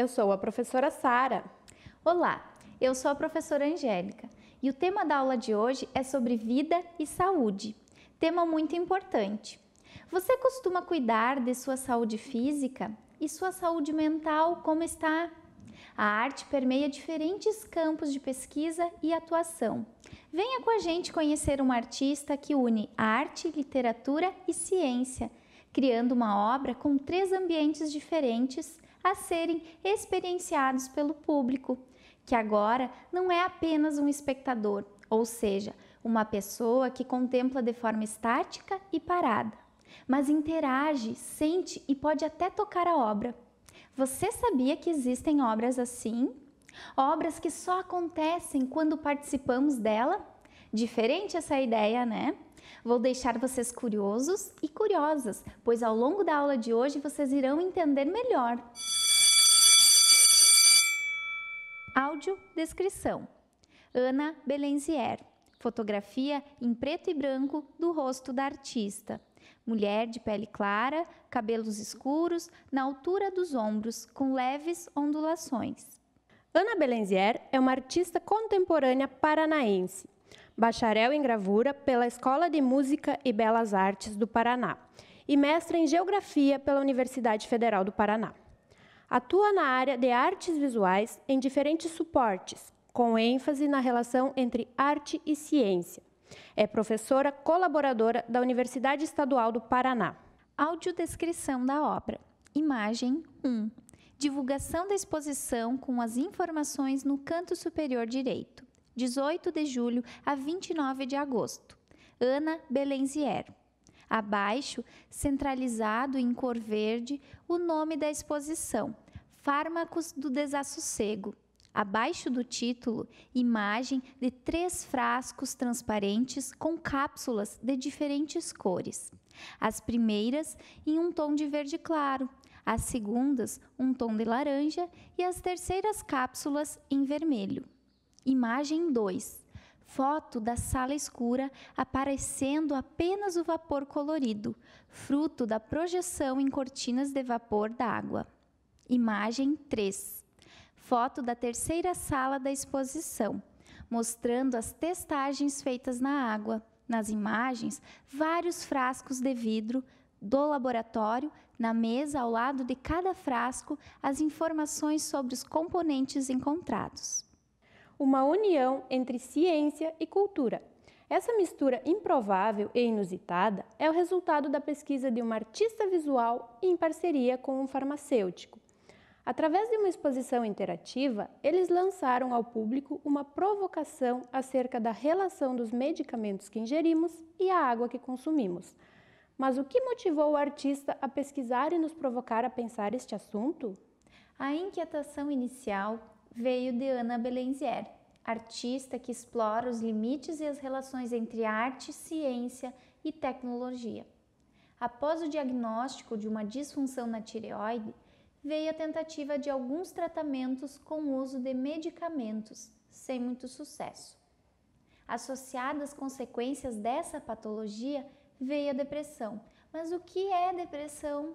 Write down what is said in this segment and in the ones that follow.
eu sou a professora Sara. Olá, eu sou a professora Angélica e o tema da aula de hoje é sobre vida e saúde. Tema muito importante. Você costuma cuidar de sua saúde física e sua saúde mental como está? A arte permeia diferentes campos de pesquisa e atuação. Venha com a gente conhecer uma artista que une arte, literatura e ciência, criando uma obra com três ambientes diferentes a serem experienciados pelo público, que agora não é apenas um espectador, ou seja, uma pessoa que contempla de forma estática e parada, mas interage, sente e pode até tocar a obra. Você sabia que existem obras assim? Obras que só acontecem quando participamos dela? Diferente essa ideia, né? Vou deixar vocês curiosos e curiosas, pois ao longo da aula de hoje vocês irão entender melhor. Áudio descrição. Ana Belenzier. Fotografia em preto e branco do rosto da artista. Mulher de pele clara, cabelos escuros, na altura dos ombros, com leves ondulações. Ana Belenzier é uma artista contemporânea paranaense bacharel em gravura pela Escola de Música e Belas Artes do Paraná e mestra em Geografia pela Universidade Federal do Paraná. Atua na área de artes visuais em diferentes suportes, com ênfase na relação entre arte e ciência. É professora colaboradora da Universidade Estadual do Paraná. Audiodescrição da obra. Imagem 1. Divulgação da exposição com as informações no canto superior direito. 18 de julho a 29 de agosto. Ana Belenzier. Abaixo, centralizado em cor verde, o nome da exposição, Fármacos do Desassossego. Abaixo do título, imagem de três frascos transparentes com cápsulas de diferentes cores. As primeiras em um tom de verde claro, as segundas um tom de laranja e as terceiras cápsulas em vermelho. Imagem 2. Foto da sala escura aparecendo apenas o vapor colorido, fruto da projeção em cortinas de vapor d'água. Imagem 3. Foto da terceira sala da exposição, mostrando as testagens feitas na água. Nas imagens, vários frascos de vidro do laboratório, na mesa ao lado de cada frasco, as informações sobre os componentes encontrados uma união entre ciência e cultura. Essa mistura improvável e inusitada é o resultado da pesquisa de um artista visual em parceria com um farmacêutico. Através de uma exposição interativa, eles lançaram ao público uma provocação acerca da relação dos medicamentos que ingerimos e a água que consumimos. Mas o que motivou o artista a pesquisar e nos provocar a pensar este assunto? A inquietação inicial veio de Ana Belenzier, artista que explora os limites e as relações entre arte, ciência e tecnologia. Após o diagnóstico de uma disfunção na tireoide, veio a tentativa de alguns tratamentos com o uso de medicamentos, sem muito sucesso. Associadas às consequências dessa patologia veio a depressão. Mas o que é depressão?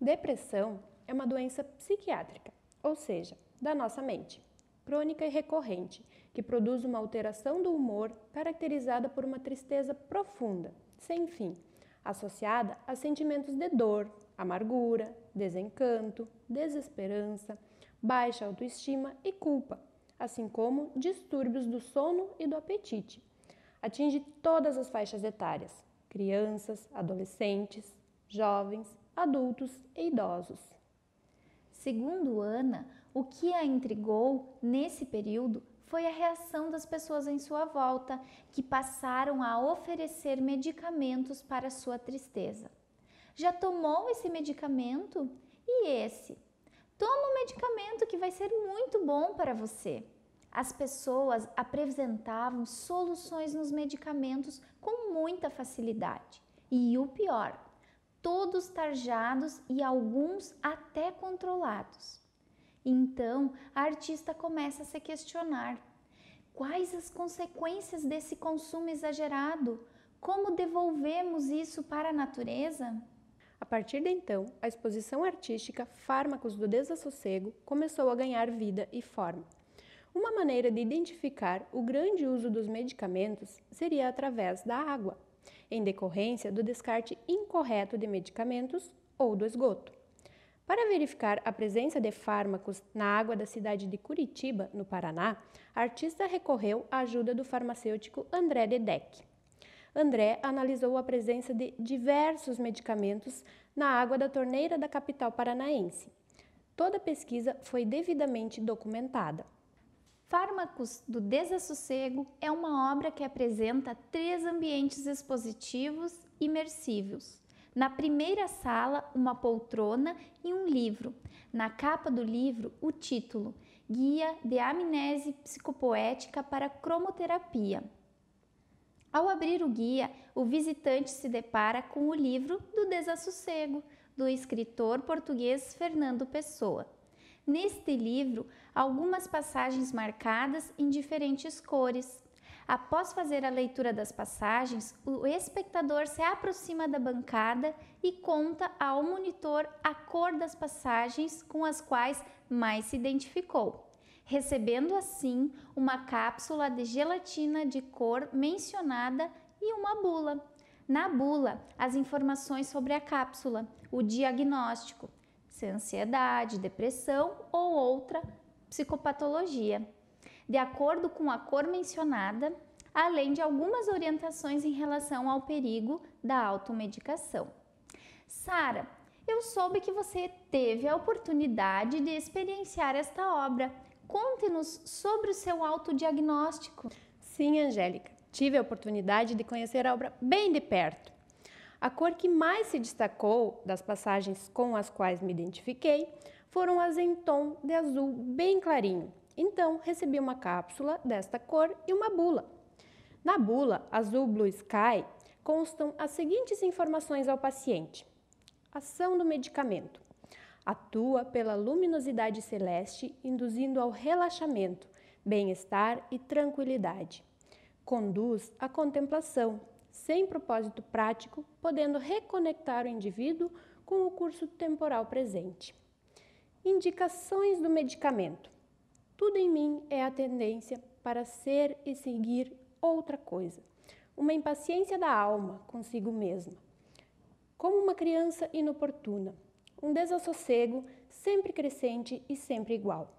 Depressão é uma doença psiquiátrica, ou seja, da nossa mente, crônica e recorrente, que produz uma alteração do humor caracterizada por uma tristeza profunda, sem fim, associada a sentimentos de dor, amargura, desencanto, desesperança, baixa autoestima e culpa, assim como distúrbios do sono e do apetite. Atinge todas as faixas etárias: crianças, adolescentes, jovens, adultos e idosos. Segundo Ana, o que a intrigou nesse período foi a reação das pessoas em sua volta, que passaram a oferecer medicamentos para sua tristeza. Já tomou esse medicamento? E esse? Toma um medicamento que vai ser muito bom para você. As pessoas apresentavam soluções nos medicamentos com muita facilidade. E o pior, todos tarjados e alguns até controlados. Então, a artista começa a se questionar: quais as consequências desse consumo exagerado? Como devolvemos isso para a natureza? A partir de então, a exposição artística Fármacos do Desassossego começou a ganhar vida e forma. Uma maneira de identificar o grande uso dos medicamentos seria através da água, em decorrência do descarte incorreto de medicamentos ou do esgoto. Para verificar a presença de fármacos na água da cidade de Curitiba, no Paraná, a artista recorreu à ajuda do farmacêutico André Dedeck. André analisou a presença de diversos medicamentos na água da torneira da capital paranaense. Toda a pesquisa foi devidamente documentada. Fármacos do Desassossego é uma obra que apresenta três ambientes expositivos imersivos. Na primeira sala, uma poltrona e um livro. Na capa do livro, o título: Guia de Amnese Psicopoética para Cromoterapia. Ao abrir o guia, o visitante se depara com o livro do Desassossego, do escritor português Fernando Pessoa. Neste livro, algumas passagens marcadas em diferentes cores. Após fazer a leitura das passagens, o espectador se aproxima da bancada e conta ao monitor a cor das passagens com as quais mais se identificou, recebendo assim uma cápsula de gelatina de cor mencionada e uma bula. Na bula, as informações sobre a cápsula, o diagnóstico, se é ansiedade, depressão ou outra psicopatologia de acordo com a cor mencionada, além de algumas orientações em relação ao perigo da automedicação. Sara, eu soube que você teve a oportunidade de experienciar esta obra. Conte-nos sobre o seu autodiagnóstico. Sim, Angélica, tive a oportunidade de conhecer a obra bem de perto. A cor que mais se destacou das passagens com as quais me identifiquei foram as em tom de azul bem clarinho, então, recebi uma cápsula desta cor e uma bula. Na bula azul Blue Sky constam as seguintes informações ao paciente: ação do medicamento. Atua pela luminosidade celeste, induzindo ao relaxamento, bem-estar e tranquilidade. Conduz à contemplação, sem propósito prático, podendo reconectar o indivíduo com o curso temporal presente. Indicações do medicamento: tudo em mim é a tendência para ser e seguir outra coisa. Uma impaciência da alma consigo mesma. Como uma criança inoportuna. Um desassossego sempre crescente e sempre igual.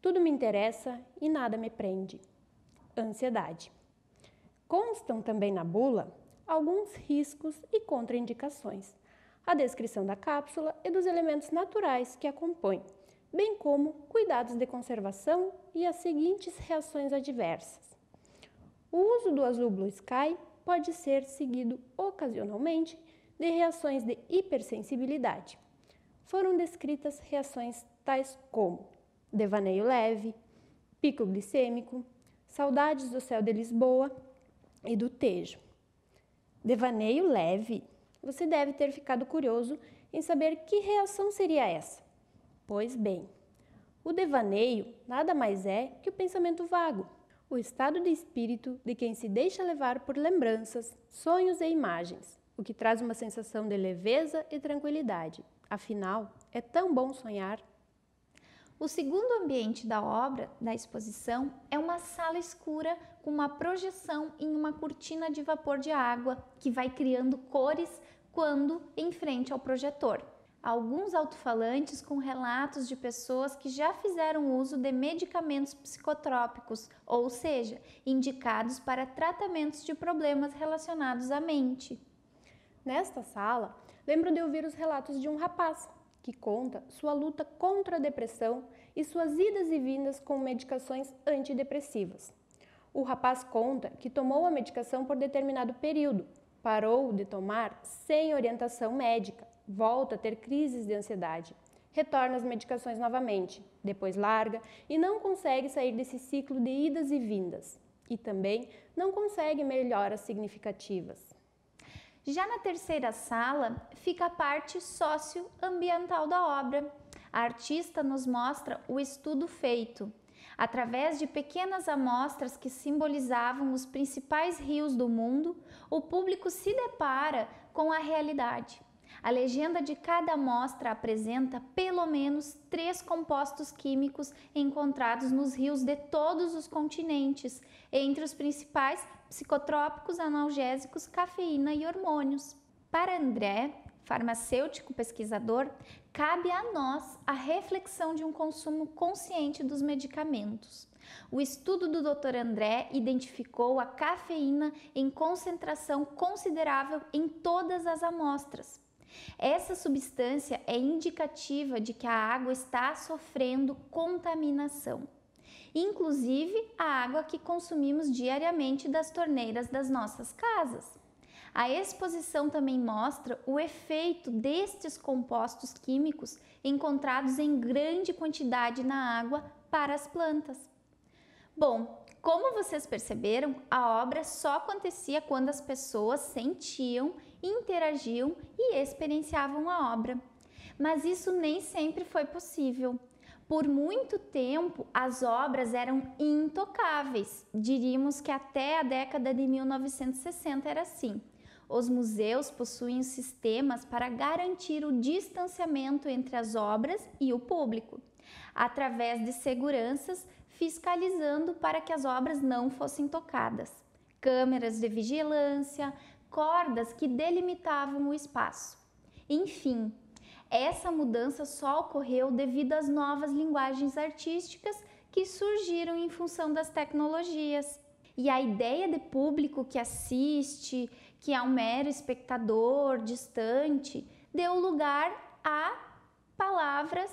Tudo me interessa e nada me prende. Ansiedade. Constam também na bula alguns riscos e contraindicações, a descrição da cápsula e dos elementos naturais que a compõem, bem como cuidados de conservação e as seguintes reações adversas. O uso do azul blue sky pode ser seguido ocasionalmente de reações de hipersensibilidade. Foram descritas reações tais como devaneio leve, pico glicêmico, saudades do céu de Lisboa e do Tejo. Devaneio leve. Você deve ter ficado curioso em saber que reação seria essa. Pois bem, o devaneio nada mais é que o pensamento vago, o estado de espírito de quem se deixa levar por lembranças, sonhos e imagens, o que traz uma sensação de leveza e tranquilidade. Afinal, é tão bom sonhar. O segundo ambiente da obra, da exposição, é uma sala escura com uma projeção em uma cortina de vapor de água que vai criando cores quando em frente ao projetor alguns alto-falantes com relatos de pessoas que já fizeram uso de medicamentos psicotrópicos, ou seja, indicados para tratamentos de problemas relacionados à mente. Nesta sala, lembro de ouvir os relatos de um rapaz que conta sua luta contra a depressão e suas idas e vindas com medicações antidepressivas. O rapaz conta que tomou a medicação por determinado período, parou de tomar sem orientação médica volta a ter crises de ansiedade, retorna às medicações novamente, depois larga e não consegue sair desse ciclo de idas e vindas e também não consegue melhoras significativas. Já na terceira sala fica a parte socioambiental da obra. A artista nos mostra o estudo feito Através de pequenas amostras que simbolizavam os principais rios do mundo, o público se depara com a realidade. A legenda de cada amostra apresenta pelo menos três compostos químicos encontrados nos rios de todos os continentes, entre os principais psicotrópicos, analgésicos, cafeína e hormônios. Para André, farmacêutico pesquisador, cabe a nós a reflexão de um consumo consciente dos medicamentos. O estudo do Dr. André identificou a cafeína em concentração considerável em todas as amostras. Essa substância é indicativa de que a água está sofrendo contaminação, inclusive a água que consumimos diariamente das torneiras das nossas casas. A exposição também mostra o efeito destes compostos químicos encontrados em grande quantidade na água para as plantas. Bom, como vocês perceberam, a obra só acontecia quando as pessoas sentiam interagiam e experienciavam a obra. Mas isso nem sempre foi possível. Por muito tempo, as obras eram intocáveis. Diríamos que até a década de 1960 era assim. Os museus possuem sistemas para garantir o distanciamento entre as obras e o público, através de seguranças fiscalizando para que as obras não fossem tocadas câmeras de vigilância, cordas que delimitavam o espaço. Enfim, essa mudança só ocorreu devido às novas linguagens artísticas que surgiram em função das tecnologias. E a ideia de público que assiste, que é um mero espectador distante, deu lugar a palavras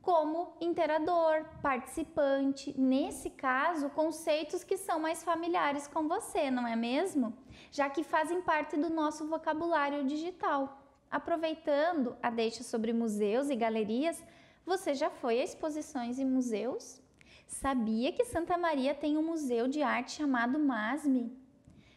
como interador, participante, nesse caso, conceitos que são mais familiares com você, não é mesmo? já que fazem parte do nosso vocabulário digital. Aproveitando a deixa sobre museus e galerias, você já foi a exposições e museus? Sabia que Santa Maria tem um museu de arte chamado MASME?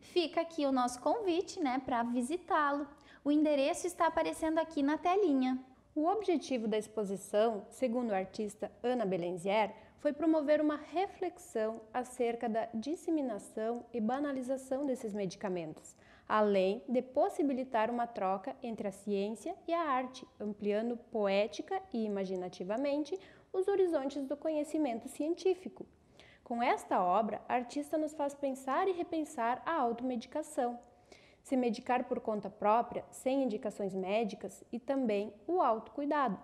Fica aqui o nosso convite né, para visitá-lo. O endereço está aparecendo aqui na telinha. O objetivo da exposição, segundo a artista Ana Belenzier, foi promover uma reflexão acerca da disseminação e banalização desses medicamentos, além de possibilitar uma troca entre a ciência e a arte, ampliando poética e imaginativamente os horizontes do conhecimento científico. Com esta obra, a artista nos faz pensar e repensar a automedicação, se medicar por conta própria, sem indicações médicas e também o autocuidado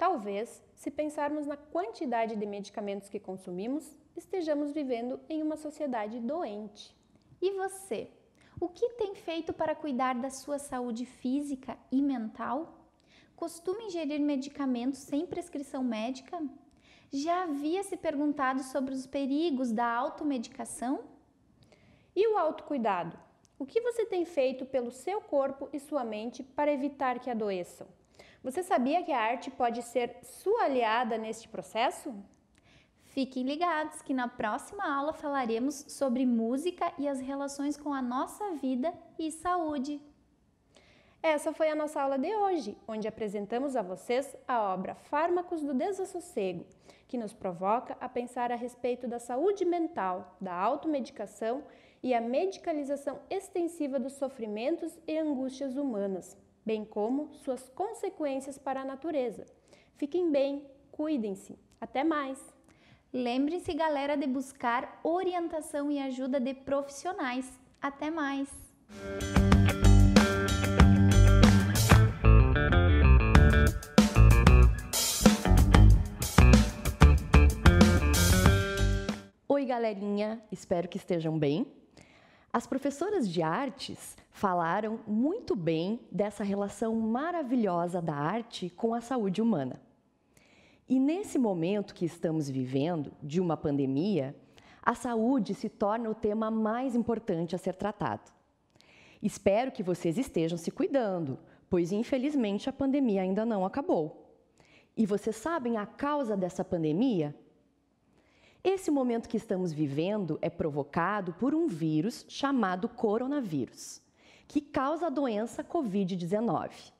Talvez, se pensarmos na quantidade de medicamentos que consumimos, estejamos vivendo em uma sociedade doente. E você? O que tem feito para cuidar da sua saúde física e mental? Costuma ingerir medicamentos sem prescrição médica? Já havia se perguntado sobre os perigos da automedicação? E o autocuidado? O que você tem feito pelo seu corpo e sua mente para evitar que adoeçam? Você sabia que a arte pode ser sua aliada neste processo? Fiquem ligados que na próxima aula falaremos sobre música e as relações com a nossa vida e saúde. Essa foi a nossa aula de hoje, onde apresentamos a vocês a obra Fármacos do Desassossego, que nos provoca a pensar a respeito da saúde mental, da automedicação e a medicalização extensiva dos sofrimentos e angústias humanas bem como suas consequências para a natureza. Fiquem bem, cuidem-se. Até mais! Lembre-se, galera, de buscar orientação e ajuda de profissionais. Até mais! Oi, galerinha! Espero que estejam bem. As professoras de artes falaram muito bem dessa relação maravilhosa da arte com a saúde humana. E nesse momento que estamos vivendo, de uma pandemia, a saúde se torna o tema mais importante a ser tratado. Espero que vocês estejam se cuidando, pois infelizmente a pandemia ainda não acabou. E vocês sabem a causa dessa pandemia? Esse momento que estamos vivendo é provocado por um vírus chamado coronavírus que causa a doença Covid-19.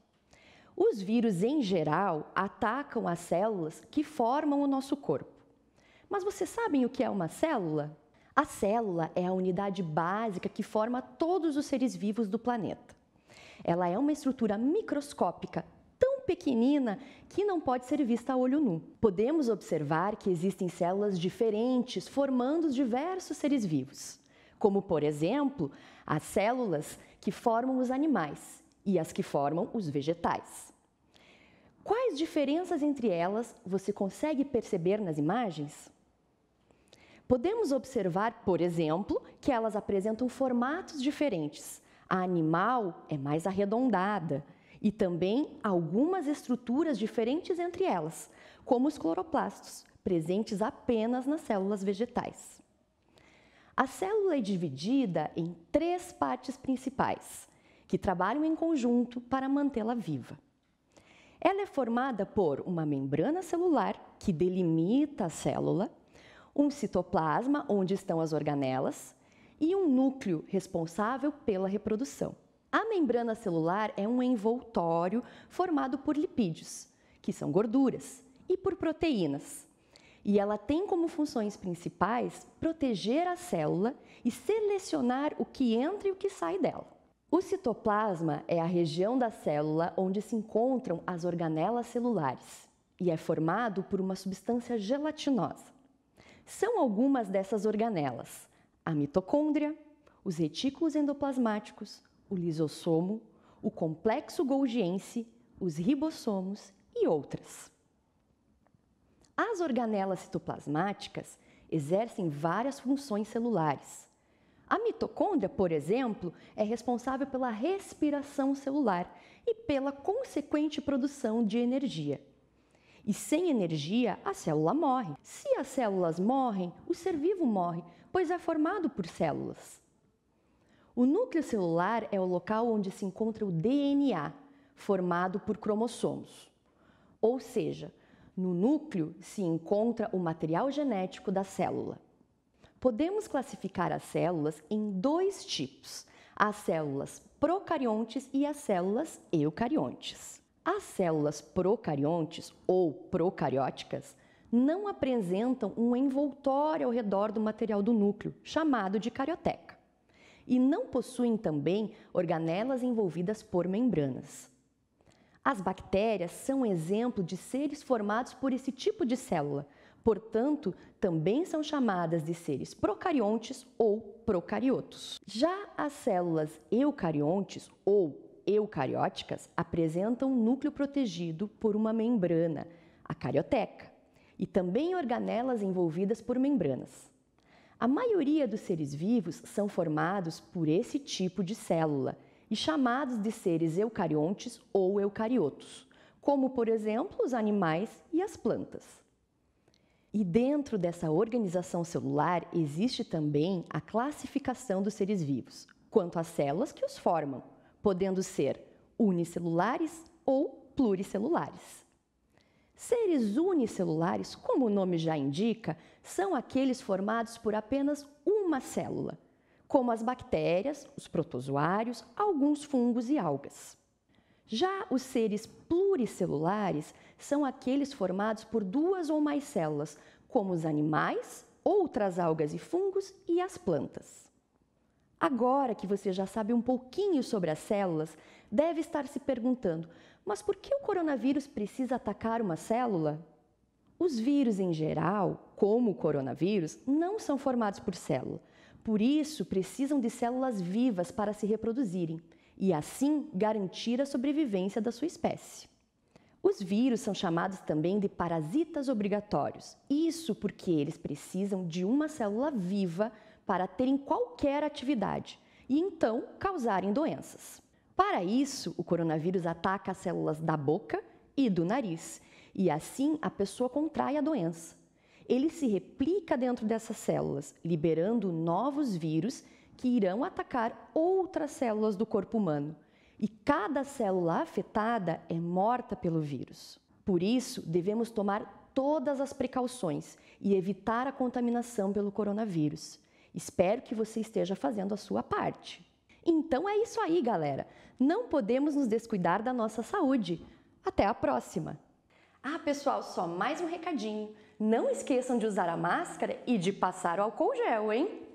Os vírus, em geral, atacam as células que formam o nosso corpo. Mas vocês sabem o que é uma célula? A célula é a unidade básica que forma todos os seres vivos do planeta. Ela é uma estrutura microscópica tão pequenina que não pode ser vista a olho nu. Podemos observar que existem células diferentes formando diversos seres vivos, como por exemplo, as células que formam os animais e as que formam os vegetais. Quais diferenças entre elas você consegue perceber nas imagens? Podemos observar, por exemplo, que elas apresentam formatos diferentes. A animal é mais arredondada e também algumas estruturas diferentes entre elas, como os cloroplastos, presentes apenas nas células vegetais. A célula é dividida em três partes principais, que trabalham em conjunto para mantê-la viva. Ela é formada por uma membrana celular, que delimita a célula, um citoplasma, onde estão as organelas, e um núcleo responsável pela reprodução. A membrana celular é um envoltório formado por lipídios, que são gorduras, e por proteínas, e ela tem como funções principais proteger a célula e selecionar o que entra e o que sai dela. O citoplasma é a região da célula onde se encontram as organelas celulares e é formado por uma substância gelatinosa. São algumas dessas organelas: a mitocôndria, os retículos endoplasmáticos, o lisossomo, o complexo golgiense, os ribossomos e outras. As organelas citoplasmáticas exercem várias funções celulares. A mitocôndria, por exemplo, é responsável pela respiração celular e pela consequente produção de energia. E sem energia, a célula morre. Se as células morrem, o ser vivo morre, pois é formado por células. O núcleo celular é o local onde se encontra o DNA, formado por cromossomos. Ou seja, no núcleo se encontra o material genético da célula. Podemos classificar as células em dois tipos: as células procariontes e as células eucariontes. As células procariontes ou procarióticas não apresentam um envoltório ao redor do material do núcleo, chamado de carioteca, e não possuem também organelas envolvidas por membranas. As bactérias são um exemplo de seres formados por esse tipo de célula, portanto, também são chamadas de seres procariontes ou procariotos. Já as células eucariontes ou eucarióticas apresentam um núcleo protegido por uma membrana, a carioteca, e também organelas envolvidas por membranas. A maioria dos seres vivos são formados por esse tipo de célula e chamados de seres eucariontes ou eucariotos, como, por exemplo, os animais e as plantas. E dentro dessa organização celular existe também a classificação dos seres vivos, quanto às células que os formam, podendo ser unicelulares ou pluricelulares. Seres unicelulares, como o nome já indica, são aqueles formados por apenas uma célula como as bactérias, os protozoários, alguns fungos e algas. Já os seres pluricelulares são aqueles formados por duas ou mais células, como os animais, outras algas e fungos e as plantas. Agora que você já sabe um pouquinho sobre as células, deve estar se perguntando: mas por que o coronavírus precisa atacar uma célula? Os vírus em geral, como o coronavírus, não são formados por célula, por isso, precisam de células vivas para se reproduzirem e assim garantir a sobrevivência da sua espécie. Os vírus são chamados também de parasitas obrigatórios. Isso porque eles precisam de uma célula viva para terem qualquer atividade e então causarem doenças. Para isso, o coronavírus ataca as células da boca e do nariz, e assim a pessoa contrai a doença ele se replica dentro dessas células, liberando novos vírus que irão atacar outras células do corpo humano. E cada célula afetada é morta pelo vírus. Por isso, devemos tomar todas as precauções e evitar a contaminação pelo coronavírus. Espero que você esteja fazendo a sua parte. Então é isso aí, galera. Não podemos nos descuidar da nossa saúde. Até a próxima! Ah, pessoal, só mais um recadinho. Não esqueçam de usar a máscara e de passar o álcool gel, hein?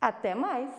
Até mais!